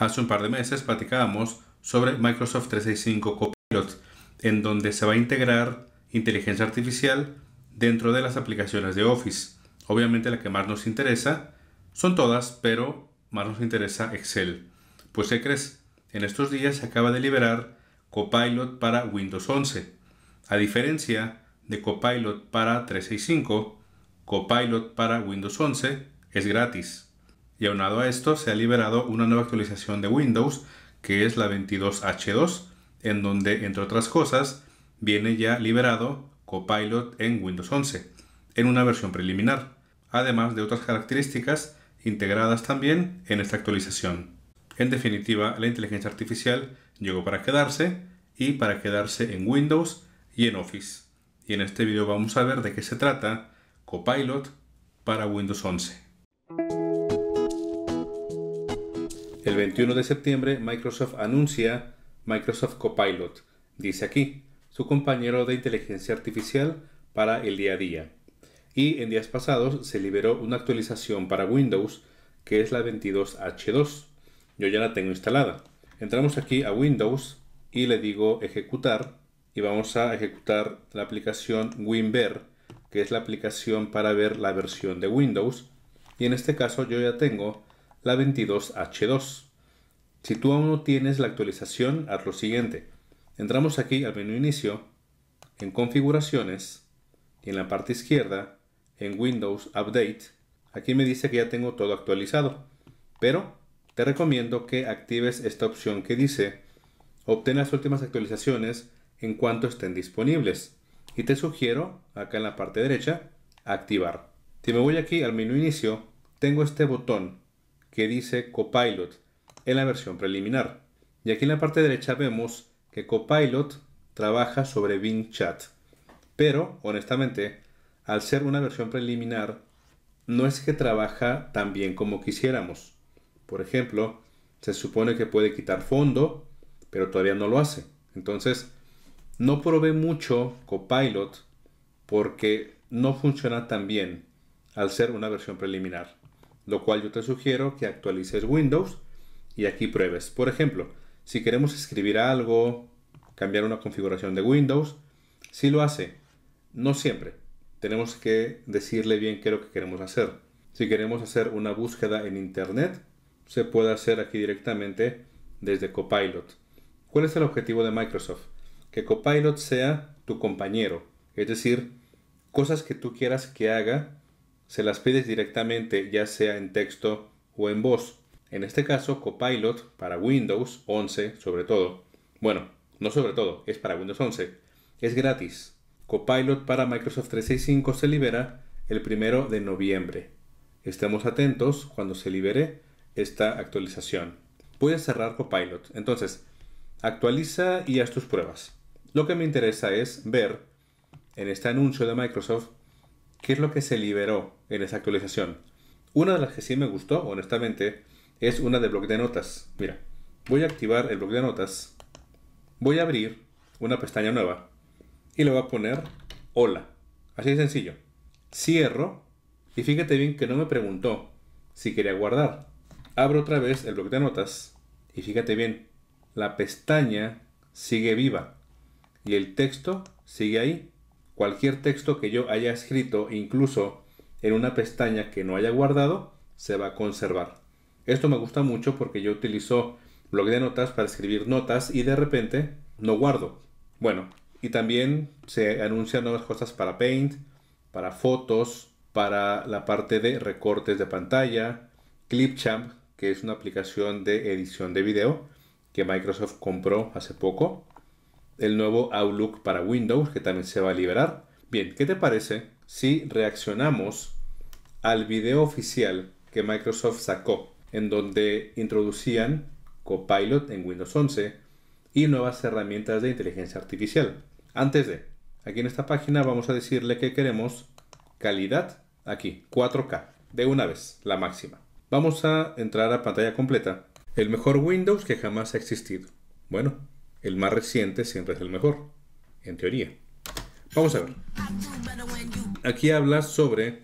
Hace un par de meses platicábamos sobre Microsoft 365 Copilot, en donde se va a integrar inteligencia artificial dentro de las aplicaciones de Office. Obviamente la que más nos interesa son todas, pero más nos interesa Excel. Pues ¿qué crees? En estos días se acaba de liberar Copilot para Windows 11. A diferencia de Copilot para 365, Copilot para Windows 11 es gratis y aunado a esto se ha liberado una nueva actualización de Windows que es la 22H2 en donde entre otras cosas viene ya liberado Copilot en Windows 11 en una versión preliminar, además de otras características integradas también en esta actualización. En definitiva, la inteligencia artificial llegó para quedarse y para quedarse en Windows y en Office. Y en este video vamos a ver de qué se trata Copilot para Windows 11. El 21 de septiembre, Microsoft anuncia Microsoft Copilot. Dice aquí, su compañero de inteligencia artificial para el día a día. Y en días pasados se liberó una actualización para Windows que es la 22H2. Yo ya la tengo instalada. Entramos aquí a Windows y le digo ejecutar y vamos a ejecutar la aplicación WinVer, que es la aplicación para ver la versión de Windows. Y en este caso yo ya tengo la 22H2. Si tú aún no tienes la actualización, haz lo siguiente. Entramos aquí al menú Inicio, en Configuraciones, y en la parte izquierda, en Windows Update, aquí me dice que ya tengo todo actualizado. Pero te recomiendo que actives esta opción que dice Obtén las últimas actualizaciones en cuanto estén disponibles. Y te sugiero, acá en la parte derecha, activar. Si me voy aquí al menú Inicio, tengo este botón que dice Copilot en la versión preliminar. Y aquí en la parte derecha vemos que Copilot trabaja sobre Bing Chat. Pero, honestamente, al ser una versión preliminar, no es que trabaja tan bien como quisiéramos. Por ejemplo, se supone que puede quitar fondo, pero todavía no lo hace. Entonces, no probé mucho Copilot porque no funciona tan bien al ser una versión preliminar lo cual yo te sugiero que actualices Windows y aquí pruebes. Por ejemplo, si queremos escribir algo, cambiar una configuración de Windows, si lo hace, no siempre. Tenemos que decirle bien qué es lo que queremos hacer. Si queremos hacer una búsqueda en Internet, se puede hacer aquí directamente desde Copilot. ¿Cuál es el objetivo de Microsoft? Que Copilot sea tu compañero, es decir, cosas que tú quieras que haga se las pides directamente ya sea en texto o en voz. En este caso, Copilot para Windows 11 sobre todo, bueno, no sobre todo, es para Windows 11, es gratis. Copilot para Microsoft 365 se libera el primero de noviembre. Estemos atentos cuando se libere esta actualización. Voy a cerrar Copilot. Entonces, actualiza y haz tus pruebas. Lo que me interesa es ver en este anuncio de Microsoft ¿Qué es lo que se liberó en esa actualización? Una de las que sí me gustó, honestamente, es una de bloque de notas. Mira, voy a activar el bloque de notas, voy a abrir una pestaña nueva y le voy a poner hola. Así de sencillo. Cierro y fíjate bien que no me preguntó si quería guardar. Abro otra vez el bloque de notas y fíjate bien, la pestaña sigue viva y el texto sigue ahí. Cualquier texto que yo haya escrito, incluso en una pestaña que no haya guardado, se va a conservar. Esto me gusta mucho porque yo utilizo blog de notas para escribir notas y de repente no guardo. Bueno, y también se anuncian nuevas cosas para Paint, para fotos, para la parte de recortes de pantalla, Clipchamp, que es una aplicación de edición de video que Microsoft compró hace poco el nuevo Outlook para Windows, que también se va a liberar. Bien, ¿qué te parece si reaccionamos al video oficial que Microsoft sacó, en donde introducían Copilot en Windows 11 y nuevas herramientas de inteligencia artificial? Antes de, aquí en esta página vamos a decirle que queremos calidad, aquí, 4K, de una vez, la máxima. Vamos a entrar a pantalla completa. El mejor Windows que jamás ha existido. Bueno, el más reciente siempre es el mejor, en teoría. Vamos a ver. Aquí habla sobre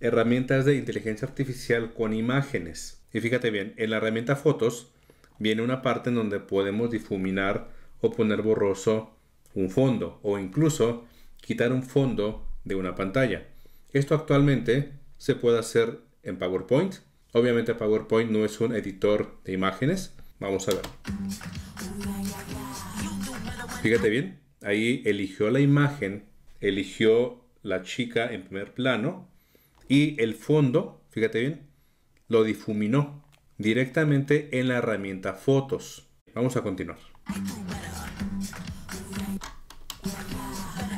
herramientas de inteligencia artificial con imágenes. Y fíjate bien, en la herramienta fotos viene una parte en donde podemos difuminar o poner borroso un fondo o incluso quitar un fondo de una pantalla. Esto actualmente se puede hacer en PowerPoint. Obviamente PowerPoint no es un editor de imágenes. Vamos a ver. Fíjate bien, ahí eligió la imagen, eligió la chica en primer plano y el fondo, fíjate bien, lo difuminó directamente en la herramienta fotos. Vamos a continuar.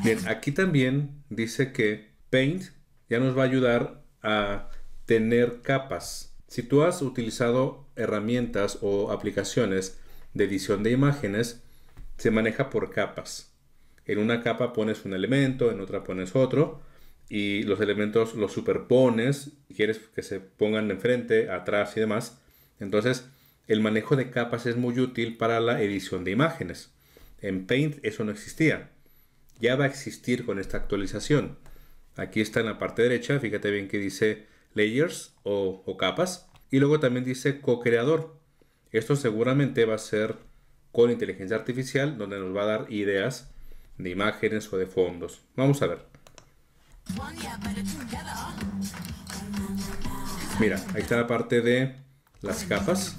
Bien, aquí también dice que Paint ya nos va a ayudar a tener capas. Si tú has utilizado herramientas o aplicaciones de edición de imágenes, se maneja por capas. En una capa pones un elemento, en otra pones otro, y los elementos los superpones, quieres que se pongan enfrente, atrás y demás. Entonces, el manejo de capas es muy útil para la edición de imágenes. En Paint eso no existía. Ya va a existir con esta actualización. Aquí está en la parte derecha, fíjate bien que dice layers o, o capas. Y luego también dice co-creador. Esto seguramente va a ser con inteligencia artificial, donde nos va a dar ideas de imágenes o de fondos. Vamos a ver. Mira, ahí está la parte de las gafas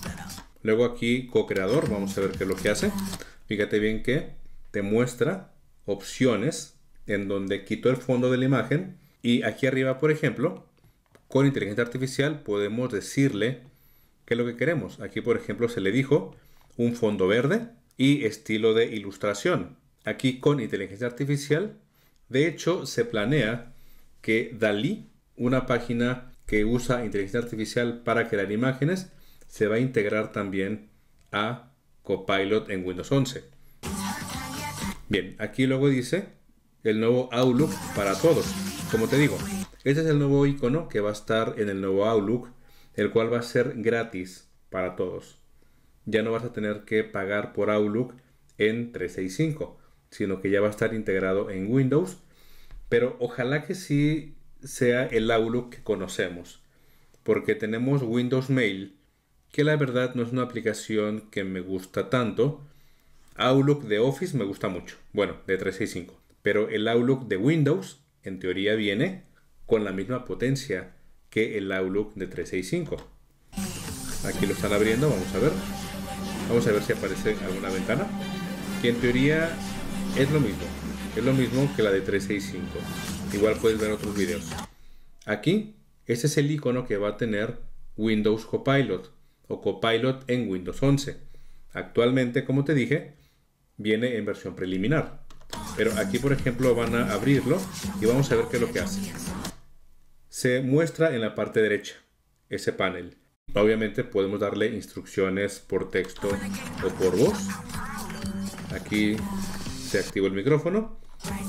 Luego aquí co-creador, vamos a ver qué es lo que hace. Fíjate bien que te muestra opciones en donde quito el fondo de la imagen y aquí arriba, por ejemplo, con inteligencia artificial podemos decirle qué es lo que queremos. Aquí, por ejemplo, se le dijo un fondo verde y estilo de ilustración. Aquí con inteligencia artificial, de hecho, se planea que Dalí, una página que usa inteligencia artificial para crear imágenes, se va a integrar también a Copilot en Windows 11. Bien, aquí luego dice el nuevo Outlook para todos. Como te digo, este es el nuevo icono que va a estar en el nuevo Outlook, el cual va a ser gratis para todos ya no vas a tener que pagar por Outlook en 365, sino que ya va a estar integrado en Windows. Pero ojalá que sí sea el Outlook que conocemos, porque tenemos Windows Mail, que la verdad no es una aplicación que me gusta tanto. Outlook de Office me gusta mucho, bueno, de 365, pero el Outlook de Windows en teoría viene con la misma potencia que el Outlook de 365. Aquí lo están abriendo, vamos a ver. Vamos a ver si aparece alguna ventana. Que en teoría es lo mismo. Es lo mismo que la de 365. Igual puedes ver otros videos. Aquí, ese es el icono que va a tener Windows Copilot o Copilot en Windows 11. Actualmente, como te dije, viene en versión preliminar. Pero aquí, por ejemplo, van a abrirlo y vamos a ver qué es lo que hace. Se muestra en la parte derecha ese panel Obviamente podemos darle instrucciones por texto o por voz. Aquí se activó el micrófono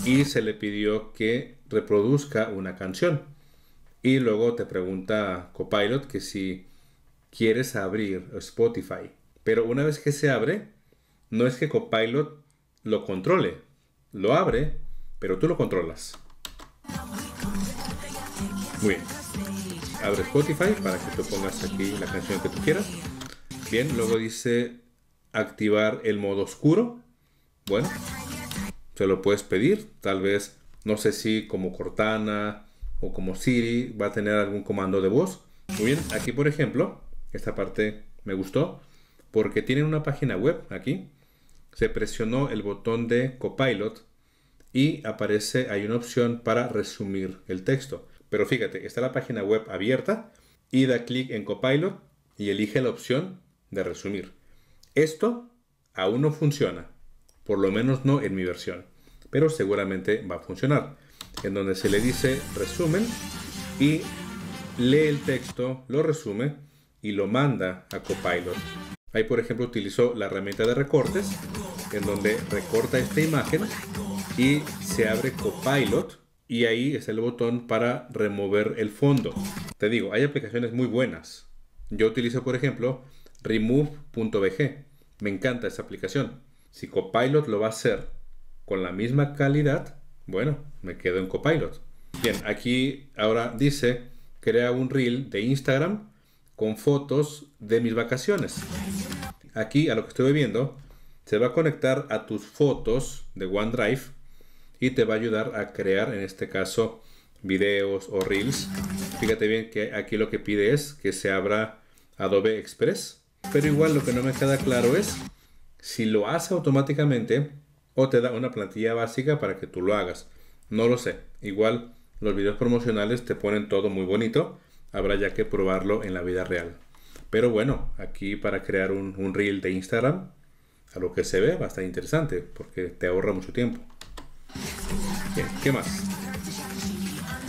y se le pidió que reproduzca una canción. Y luego te pregunta Copilot que si quieres abrir Spotify. Pero una vez que se abre, no es que Copilot lo controle. Lo abre, pero tú lo controlas. Muy bien abre Spotify para que tú pongas aquí la canción que tú quieras. Bien, luego dice activar el modo oscuro. Bueno, se lo puedes pedir. Tal vez, no sé si como Cortana o como Siri va a tener algún comando de voz. Muy bien, aquí por ejemplo, esta parte me gustó porque tienen una página web aquí. Se presionó el botón de Copilot y aparece, hay una opción para resumir el texto. Pero fíjate, está la página web abierta y da clic en Copilot y elige la opción de resumir. Esto aún no funciona, por lo menos no en mi versión, pero seguramente va a funcionar. En donde se le dice resumen y lee el texto, lo resume y lo manda a Copilot. Ahí, por ejemplo, utilizó la herramienta de recortes, en donde recorta esta imagen y se abre Copilot y ahí está el botón para remover el fondo. Te digo, hay aplicaciones muy buenas. Yo utilizo, por ejemplo, remove.bg. Me encanta esa aplicación. Si Copilot lo va a hacer con la misma calidad, bueno, me quedo en Copilot. Bien, aquí ahora dice, crea un reel de Instagram con fotos de mis vacaciones. Aquí, a lo que estoy viendo, se va a conectar a tus fotos de OneDrive y te va a ayudar a crear, en este caso, videos o reels. Fíjate bien que aquí lo que pide es que se abra Adobe Express. Pero igual lo que no me queda claro es si lo hace automáticamente o te da una plantilla básica para que tú lo hagas. No lo sé. Igual los videos promocionales te ponen todo muy bonito. Habrá ya que probarlo en la vida real. Pero bueno, aquí para crear un, un reel de Instagram, a lo que se ve bastante interesante porque te ahorra mucho tiempo. Bien, ¿qué más?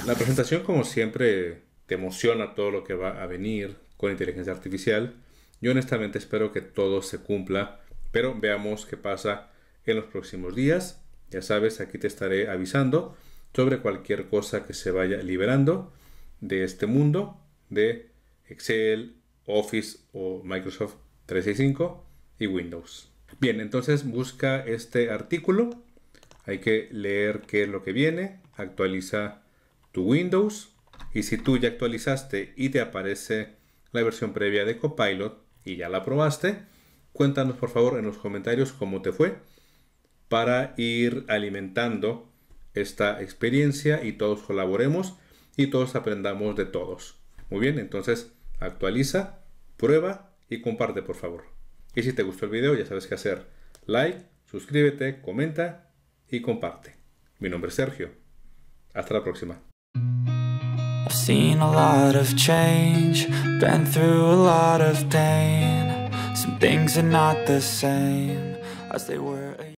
La presentación, como siempre, te emociona todo lo que va a venir con inteligencia artificial. Yo honestamente espero que todo se cumpla, pero veamos qué pasa en los próximos días. Ya sabes, aquí te estaré avisando sobre cualquier cosa que se vaya liberando de este mundo de Excel, Office o Microsoft 365 y Windows. Bien, entonces busca este artículo hay que leer qué es lo que viene. Actualiza tu Windows. Y si tú ya actualizaste y te aparece la versión previa de Copilot y ya la probaste, cuéntanos por favor en los comentarios cómo te fue para ir alimentando esta experiencia y todos colaboremos y todos aprendamos de todos. Muy bien, entonces actualiza, prueba y comparte por favor. Y si te gustó el video ya sabes qué hacer. Like, suscríbete, comenta y comparte. Mi nombre es Sergio. Hasta la próxima. I've seen a lot of change, been through a lot of pain. Some things are not the same as they were.